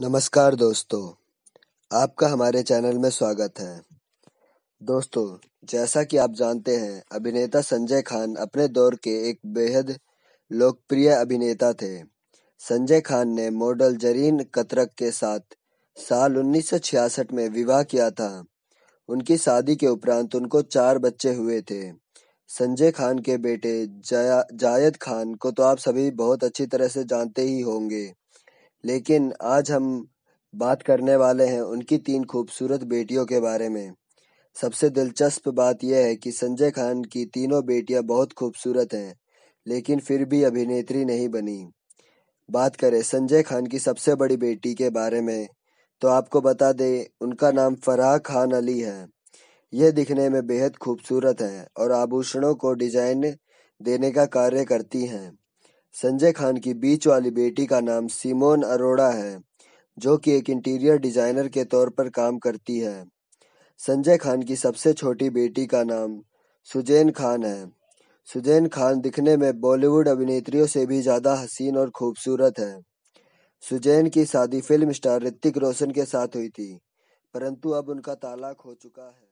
नमस्कार दोस्तों आपका हमारे चैनल में स्वागत है दोस्तों जैसा कि आप जानते हैं अभिनेता संजय खान अपने दौर के एक बेहद लोकप्रिय अभिनेता थे संजय खान ने मॉडल जरीन कतरक के साथ साल 1966 में विवाह किया था उनकी शादी के उपरांत उनको चार बच्चे हुए थे संजय खान के बेटे जया जायद खान को तो आप सभी बहुत अच्छी तरह से जानते ही होंगे लेकिन आज हम बात करने वाले हैं उनकी तीन खूबसूरत बेटियों के बारे में सबसे दिलचस्प बात यह है कि संजय खान की तीनों बेटियां बहुत खूबसूरत हैं लेकिन फिर भी अभिनेत्री नहीं बनी बात करें संजय खान की सबसे बड़ी बेटी के बारे में तो आपको बता दें उनका नाम फराह खान अली है यह दिखने में बेहद खूबसूरत है और आभूषणों को डिजाइन देने का कार्य करती हैं संजय खान की बीच वाली बेटी का नाम सिमोन अरोड़ा है जो कि एक इंटीरियर डिजाइनर के तौर पर काम करती है संजय खान की सबसे छोटी बेटी का नाम सुजैन खान है सुजैन खान दिखने में बॉलीवुड अभिनेत्रियों से भी ज़्यादा हसीन और खूबसूरत है सुजैन की शादी फिल्म स्टार ऋतिक रोशन के साथ हुई थी परंतु अब उनका तालाक हो चुका है